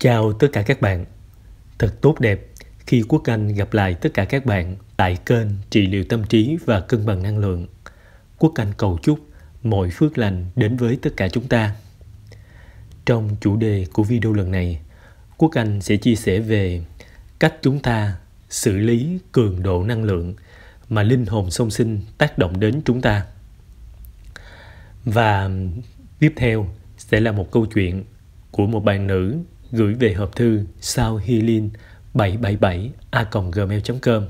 Chào tất cả các bạn. Thật tốt đẹp khi Quốc Anh gặp lại tất cả các bạn tại kênh trị liệu tâm trí và cân bằng năng lượng. Quốc Anh cầu chúc mọi phước lành đến với tất cả chúng ta. Trong chủ đề của video lần này, Quốc Anh sẽ chia sẻ về cách chúng ta xử lý cường độ năng lượng mà linh hồn song sinh tác động đến chúng ta. Và tiếp theo sẽ là một câu chuyện của một bạn nữ gửi về hộp thư sao hilin 777 a gmail.com.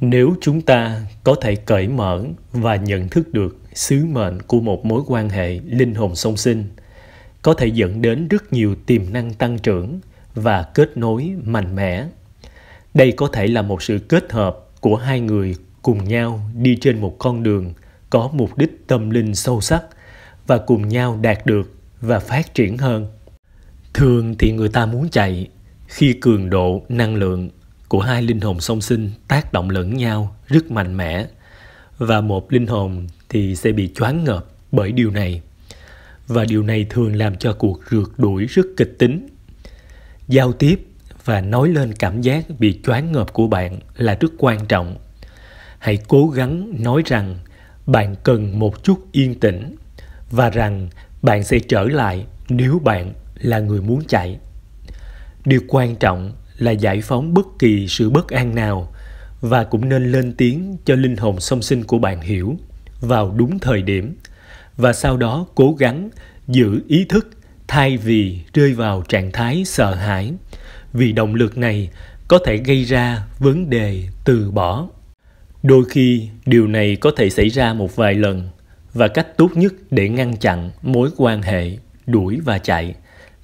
Nếu chúng ta có thể cởi mở và nhận thức được sứ mệnh của một mối quan hệ linh hồn song sinh, có thể dẫn đến rất nhiều tiềm năng tăng trưởng và kết nối mạnh mẽ. Đây có thể là một sự kết hợp của hai người cùng nhau đi trên một con đường có mục đích tâm linh sâu sắc và cùng nhau đạt được và phát triển hơn Thường thì người ta muốn chạy khi cường độ năng lượng của hai linh hồn song sinh tác động lẫn nhau rất mạnh mẽ và một linh hồn thì sẽ bị choáng ngợp bởi điều này và điều này thường làm cho cuộc rượt đuổi rất kịch tính giao tiếp và nói lên cảm giác bị choáng ngợp của bạn là rất quan trọng hãy cố gắng nói rằng bạn cần một chút yên tĩnh và rằng bạn sẽ trở lại nếu bạn là người muốn chạy điều quan trọng là giải phóng bất kỳ sự bất an nào và cũng nên lên tiếng cho linh hồn song sinh của bạn hiểu vào đúng thời điểm và sau đó cố gắng giữ ý thức thay vì rơi vào trạng thái sợ hãi vì động lực này có thể gây ra vấn đề từ bỏ đôi khi điều này có thể xảy ra một vài lần và cách tốt nhất để ngăn chặn mối quan hệ đuổi và chạy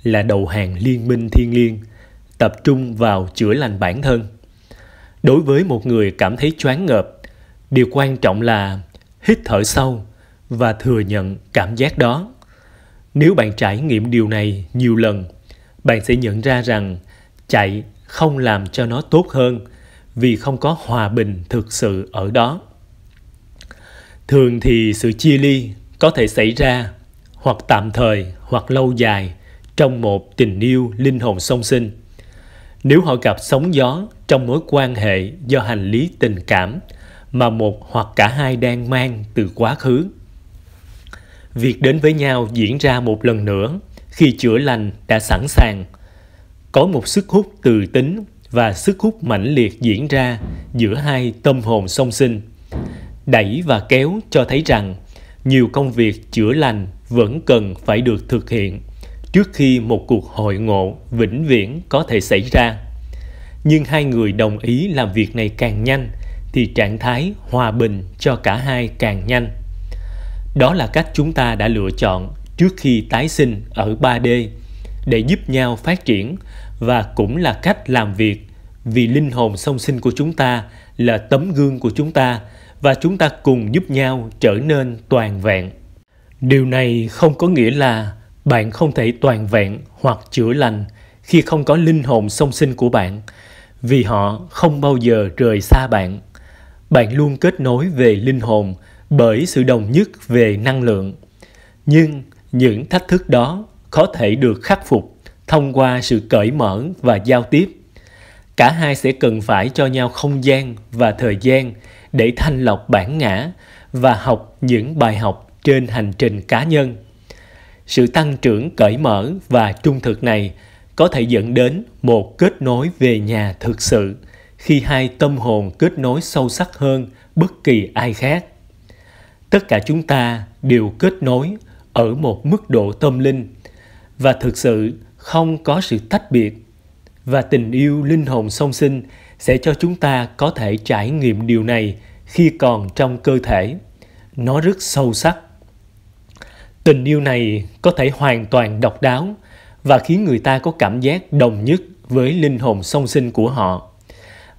là đầu hàng liên minh thiên liêng, tập trung vào chữa lành bản thân. Đối với một người cảm thấy choáng ngợp, điều quan trọng là hít thở sâu và thừa nhận cảm giác đó. Nếu bạn trải nghiệm điều này nhiều lần, bạn sẽ nhận ra rằng chạy không làm cho nó tốt hơn vì không có hòa bình thực sự ở đó. Thường thì sự chia ly có thể xảy ra hoặc tạm thời hoặc lâu dài trong một tình yêu linh hồn song sinh. Nếu họ gặp sóng gió trong mối quan hệ do hành lý tình cảm mà một hoặc cả hai đang mang từ quá khứ. Việc đến với nhau diễn ra một lần nữa khi chữa lành đã sẵn sàng. Có một sức hút từ tính và sức hút mãnh liệt diễn ra giữa hai tâm hồn song sinh. Đẩy và kéo cho thấy rằng nhiều công việc chữa lành vẫn cần phải được thực hiện – trước khi một cuộc hội ngộ vĩnh viễn có thể xảy ra. Nhưng hai người đồng ý làm việc này càng nhanh thì trạng thái hòa bình cho cả hai càng nhanh. Đó là cách chúng ta đã lựa chọn trước khi tái sinh ở 3D để giúp nhau phát triển và cũng là cách làm việc vì linh hồn song sinh của chúng ta là tấm gương của chúng ta và chúng ta cùng giúp nhau trở nên toàn vẹn. Điều này không có nghĩa là bạn không thể toàn vẹn hoặc chữa lành khi không có linh hồn song sinh của bạn, vì họ không bao giờ rời xa bạn. Bạn luôn kết nối về linh hồn bởi sự đồng nhất về năng lượng. Nhưng những thách thức đó có thể được khắc phục thông qua sự cởi mở và giao tiếp. Cả hai sẽ cần phải cho nhau không gian và thời gian để thanh lọc bản ngã và học những bài học trên hành trình cá nhân sự tăng trưởng cởi mở và trung thực này có thể dẫn đến một kết nối về nhà thực sự khi hai tâm hồn kết nối sâu sắc hơn bất kỳ ai khác tất cả chúng ta đều kết nối ở một mức độ tâm linh và thực sự không có sự tách biệt và tình yêu linh hồn song sinh sẽ cho chúng ta có thể trải nghiệm điều này khi còn trong cơ thể nó rất sâu sắc Tình yêu này có thể hoàn toàn độc đáo và khiến người ta có cảm giác đồng nhất với linh hồn song sinh của họ.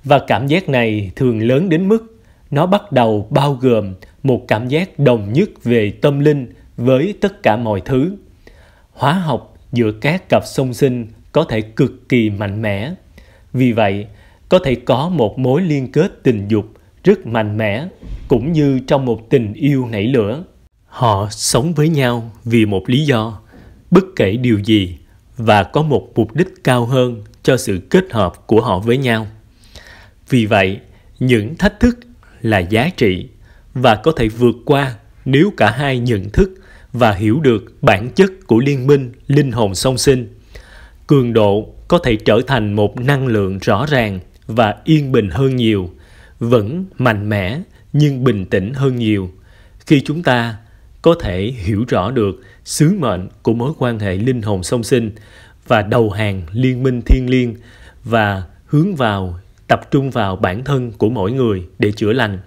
Và cảm giác này thường lớn đến mức nó bắt đầu bao gồm một cảm giác đồng nhất về tâm linh với tất cả mọi thứ. Hóa học giữa các cặp song sinh có thể cực kỳ mạnh mẽ. Vì vậy, có thể có một mối liên kết tình dục rất mạnh mẽ cũng như trong một tình yêu nảy lửa họ sống với nhau vì một lý do bất kể điều gì và có một mục đích cao hơn cho sự kết hợp của họ với nhau vì vậy những thách thức là giá trị và có thể vượt qua nếu cả hai nhận thức và hiểu được bản chất của liên minh linh hồn song sinh cường độ có thể trở thành một năng lượng rõ ràng và yên bình hơn nhiều vẫn mạnh mẽ nhưng bình tĩnh hơn nhiều khi chúng ta có thể hiểu rõ được sứ mệnh của mối quan hệ linh hồn song sinh và đầu hàng liên minh thiên liêng và hướng vào tập trung vào bản thân của mỗi người để chữa lành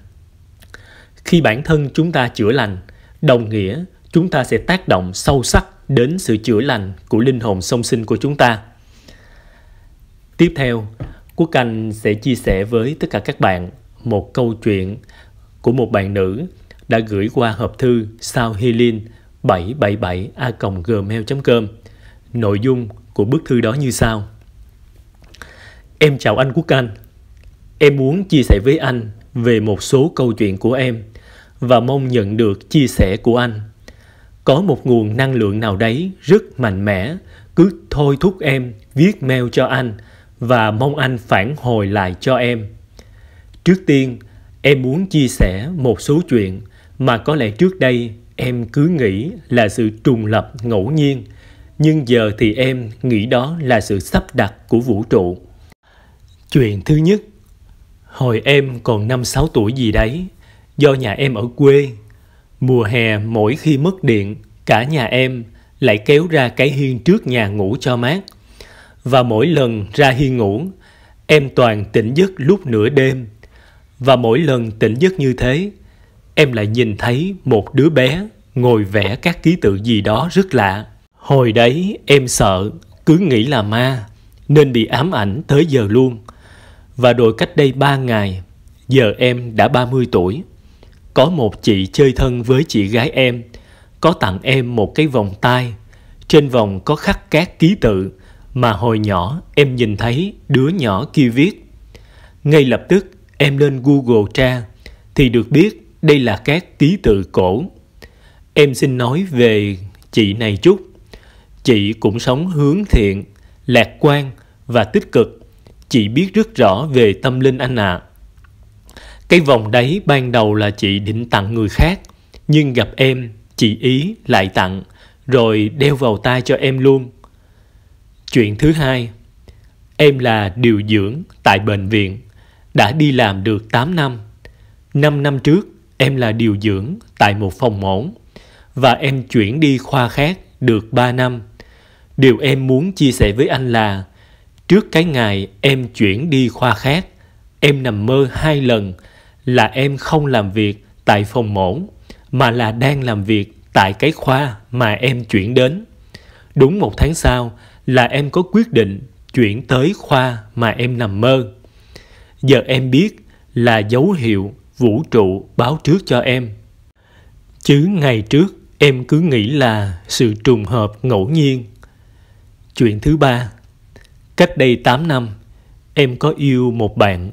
khi bản thân chúng ta chữa lành đồng nghĩa chúng ta sẽ tác động sâu sắc đến sự chữa lành của linh hồn song sinh của chúng ta tiếp theo quốc anh sẽ chia sẻ với tất cả các bạn một câu chuyện của một bạn nữ đã gửi qua hộp thư sao Helin 777a.gmail.com. Nội dung của bức thư đó như sau. Em chào anh Quốc Anh. Em muốn chia sẻ với anh về một số câu chuyện của em và mong nhận được chia sẻ của anh. Có một nguồn năng lượng nào đấy rất mạnh mẽ cứ thôi thúc em viết mail cho anh và mong anh phản hồi lại cho em. Trước tiên, em muốn chia sẻ một số chuyện mà có lẽ trước đây em cứ nghĩ là sự trùng lập ngẫu nhiên nhưng giờ thì em nghĩ đó là sự sắp đặt của vũ trụ chuyện thứ nhất hồi em còn năm sáu tuổi gì đấy do nhà em ở quê mùa hè mỗi khi mất điện cả nhà em lại kéo ra cái hiên trước nhà ngủ cho mát và mỗi lần ra hiên ngủ em toàn tỉnh giấc lúc nửa đêm và mỗi lần tỉnh giấc như thế em lại nhìn thấy một đứa bé ngồi vẽ các ký tự gì đó rất lạ. Hồi đấy em sợ, cứ nghĩ là ma, nên bị ám ảnh tới giờ luôn. Và rồi cách đây ba ngày, giờ em đã ba mươi tuổi. Có một chị chơi thân với chị gái em, có tặng em một cái vòng tay. Trên vòng có khắc các ký tự mà hồi nhỏ em nhìn thấy đứa nhỏ kia viết. Ngay lập tức em lên Google tra thì được biết đây là các ký tự cổ. Em xin nói về chị này chút. Chị cũng sống hướng thiện, lạc quan và tích cực. Chị biết rất rõ về tâm linh anh ạ. À. Cái vòng đấy ban đầu là chị định tặng người khác, nhưng gặp em, chị ý lại tặng, rồi đeo vào tay cho em luôn. Chuyện thứ hai, em là điều dưỡng tại bệnh viện, đã đi làm được 8 năm. 5 năm trước, em là điều dưỡng tại một phòng mổ và em chuyển đi khoa khác được 3 năm. Điều em muốn chia sẻ với anh là trước cái ngày em chuyển đi khoa khác, em nằm mơ hai lần là em không làm việc tại phòng mổ mà là đang làm việc tại cái khoa mà em chuyển đến. Đúng một tháng sau là em có quyết định chuyển tới khoa mà em nằm mơ. Giờ em biết là dấu hiệu vũ trụ báo trước cho em. Chứ ngày trước em cứ nghĩ là sự trùng hợp ngẫu nhiên. Chuyện thứ ba, cách đây 8 năm, em có yêu một bạn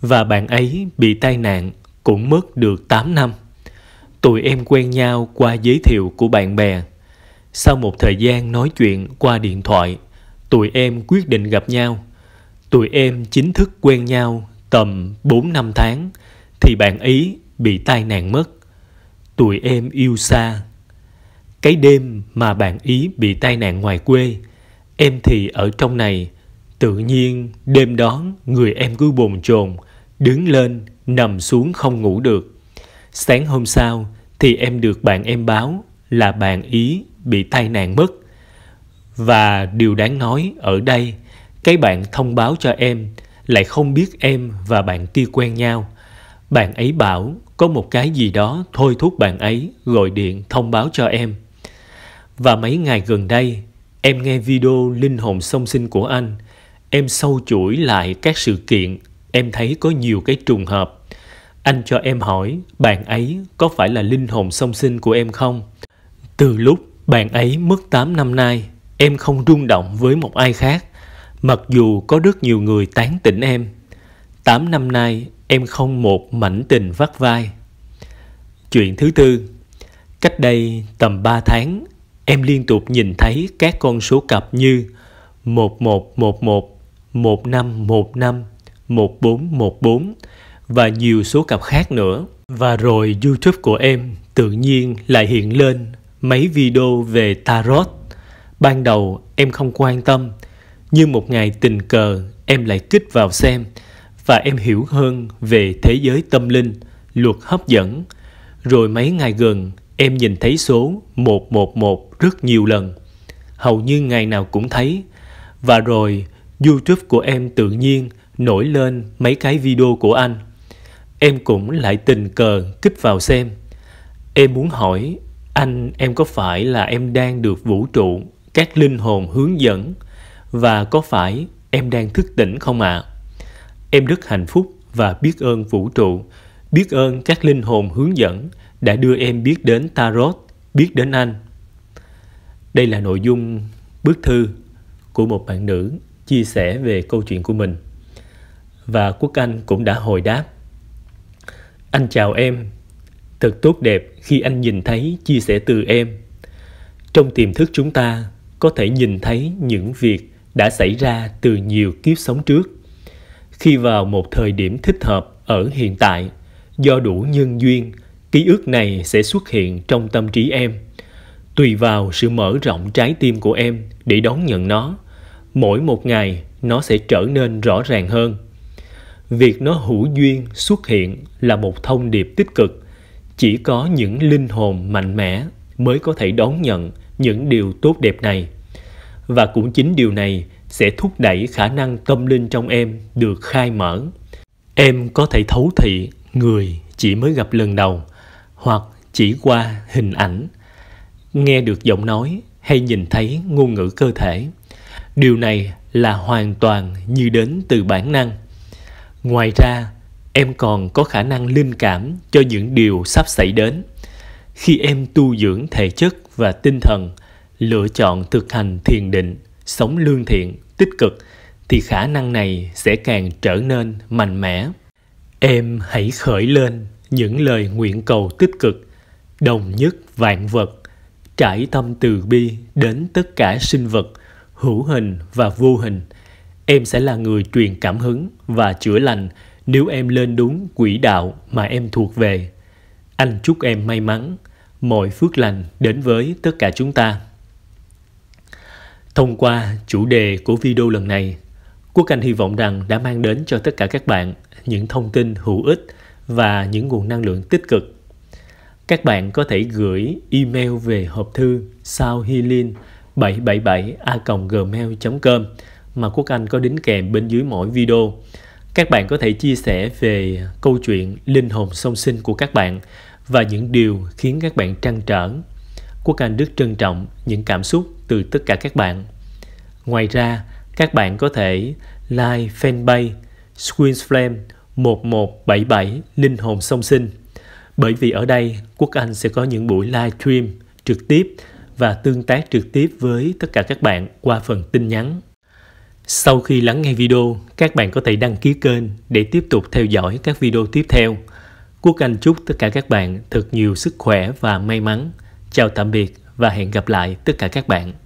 và bạn ấy bị tai nạn cũng mất được 8 năm. Tụi em quen nhau qua giới thiệu của bạn bè. Sau một thời gian nói chuyện qua điện thoại, tụi em quyết định gặp nhau. Tụi em chính thức quen nhau tầm 4 năm tháng – thì bạn ấy bị tai nạn mất. tuổi em yêu xa. Cái đêm mà bạn ý bị tai nạn ngoài quê, em thì ở trong này. Tự nhiên đêm đó người em cứ bồn chồn, đứng lên, nằm xuống không ngủ được. Sáng hôm sau thì em được bạn em báo là bạn ý bị tai nạn mất. Và điều đáng nói ở đây, cái bạn thông báo cho em lại không biết em và bạn kia quen nhau. Bạn ấy bảo có một cái gì đó thôi thúc bạn ấy gọi điện thông báo cho em. Và mấy ngày gần đây, em nghe video Linh hồn song sinh của anh. Em sâu chuỗi lại các sự kiện, em thấy có nhiều cái trùng hợp. Anh cho em hỏi bạn ấy có phải là linh hồn song sinh của em không? Từ lúc bạn ấy mất 8 năm nay, em không rung động với một ai khác, mặc dù có rất nhiều người tán tỉnh em. 8 năm nay em không một mảnh tình vắt vai. Chuyện thứ tư, cách đây tầm 3 tháng, em liên tục nhìn thấy các con số cặp như 1111, 1515, 1414 và nhiều số cặp khác nữa. Và rồi YouTube của em tự nhiên lại hiện lên mấy video về tarot. Ban đầu em không quan tâm, nhưng một ngày tình cờ em lại kích vào xem – và em hiểu hơn về thế giới tâm linh, luật hấp dẫn. Rồi mấy ngày gần, em nhìn thấy số 111 rất nhiều lần. Hầu như ngày nào cũng thấy. Và rồi, YouTube của em tự nhiên nổi lên mấy cái video của anh. Em cũng lại tình cờ kích vào xem. Em muốn hỏi anh em có phải là em đang được vũ trụ, các linh hồn hướng dẫn và có phải em đang thức tỉnh không ạ? À? Em rất hạnh phúc và biết ơn vũ trụ, biết ơn các linh hồn hướng dẫn đã đưa em biết đến Tarot, biết đến anh. Đây là nội dung bức thư của một bạn nữ chia sẻ về câu chuyện của mình. Và Quốc Anh cũng đã hồi đáp. Anh chào em. Thật tốt đẹp khi anh nhìn thấy chia sẻ từ em. Trong tiềm thức chúng ta có thể nhìn thấy những việc đã xảy ra từ nhiều kiếp sống trước khi vào một thời điểm thích hợp ở hiện tại do đủ nhân duyên ký ức này sẽ xuất hiện trong tâm trí em tùy vào sự mở rộng trái tim của em để đón nhận nó mỗi một ngày nó sẽ trở nên rõ ràng hơn việc nó hữu duyên xuất hiện là một thông điệp tích cực chỉ có những linh hồn mạnh mẽ mới có thể đón nhận những điều tốt đẹp này và cũng chính điều này sẽ thúc đẩy khả năng tâm linh trong em được khai mở. Em có thể thấu thị người chỉ mới gặp lần đầu hoặc chỉ qua hình ảnh, nghe được giọng nói hay nhìn thấy ngôn ngữ cơ thể. Điều này là hoàn toàn như đến từ bản năng. Ngoài ra, em còn có khả năng linh cảm cho những điều sắp xảy đến. Khi em tu dưỡng thể chất và tinh thần, lựa chọn thực hành thiền định sống lương thiện, tích cực thì khả năng này sẽ càng trở nên mạnh mẽ. Em hãy khởi lên những lời nguyện cầu tích cực, đồng nhất vạn vật, trải tâm từ bi đến tất cả sinh vật, hữu hình và vô hình. Em sẽ là người truyền cảm hứng và chữa lành nếu em lên đúng quỹ đạo mà em thuộc về. Anh chúc em may mắn, mọi phước lành đến với tất cả chúng ta. Thông qua chủ đề của video lần này, Quốc Anh hy vọng rằng đã mang đến cho tất cả các bạn những thông tin hữu ích và những nguồn năng lượng tích cực. Các bạn có thể gửi email về hộp thư sauhilin 777 a gmail com mà Quốc Anh có đính kèm bên dưới mỗi video. Các bạn có thể chia sẻ về câu chuyện linh hồn song sinh của các bạn và những điều khiến các bạn trăn trở Quốc Anh rất trân trọng những cảm xúc từ tất cả các bạn. Ngoài ra, các bạn có thể like fanpage Squeeze Flame 1177 Linh hồn song sinh. Bởi vì ở đây, Quốc Anh sẽ có những buổi live stream trực tiếp và tương tác trực tiếp với tất cả các bạn qua phần tin nhắn. Sau khi lắng nghe video, các bạn có thể đăng ký kênh để tiếp tục theo dõi các video tiếp theo. Quốc Anh chúc tất cả các bạn thật nhiều sức khỏe và may mắn. Chào tạm biệt và hẹn gặp lại tất cả các bạn.